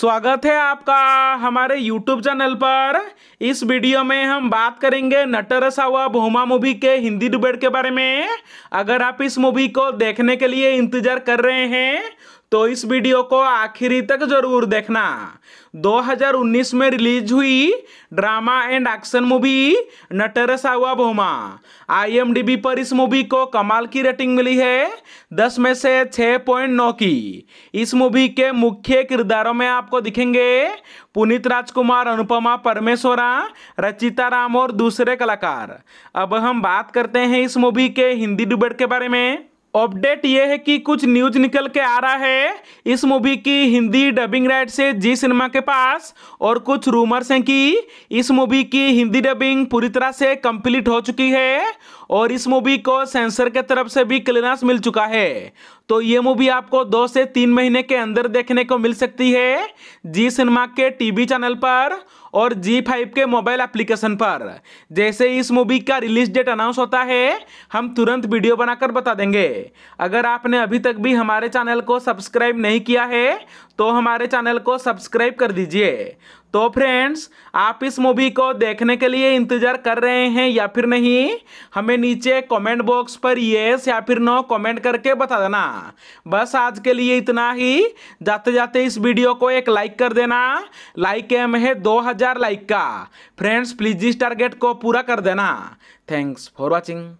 स्वागत है आपका हमारे यूट्यूब चैनल पर इस वीडियो में हम बात करेंगे नटरसा हुआ भोमा मूवी के हिंदी डिबेट के बारे में अगर आप इस मूवी को देखने के लिए इंतजार कर रहे हैं तो इस वीडियो को आखिरी तक जरूर देखना 2019 में रिलीज हुई drama and action movie Natasaarvabhowma IMDb पर इस मूवी को कमाल की रेटिंग मिली है 10 में से 6.9 की इस मूवी के मुख्य किरदारों में आपको दिखेंगे पुनीत राजकुमार अनुपमा परमेश्वरा रचिता राम और दूसरे कलाकार अब हम बात करते हैं इस मूवी के हिंदी डुबेट के बारे में अपडेट ये है कि कुछ न्यूज निकल के आ रहा है इस मूवी की हिंदी डबिंग राइट से जी सिनेमा के पास और कुछ रूमर्स हैं कि इस मूवी की हिंदी डबिंग पूरी तरह से कंप्लीट हो चुकी है और इस मूवी को सेंसर के तरफ से भी क्लियरेंस मिल चुका है तो ये मूवी आपको दो से तीन महीने के अंदर देखने को मिल सकती है जी सिनेमा के टीवी चैनल पर और जी फाइव के मोबाइल एप्लीकेशन पर जैसे इस मूवी का रिलीज डेट अनाउंस होता है हम तुरंत वीडियो बनाकर बता देंगे अगर आपने अभी तक भी हमारे चैनल को सब्सक्राइब नहीं किया है तो हमारे चैनल को सब्सक्राइब कर दीजिए तो फ्रेंड्स आप इस मूवी को देखने के लिए इंतज़ार कर रहे हैं या फिर नहीं हमें नीचे कमेंट बॉक्स पर येस या फिर नो कमेंट करके बता देना बस आज के लिए इतना ही जाते जाते इस वीडियो को एक लाइक कर देना लाइक एम है 2000 लाइक का फ्रेंड्स प्लीज इस टारगेट को पूरा कर देना थैंक्स फॉर वॉचिंग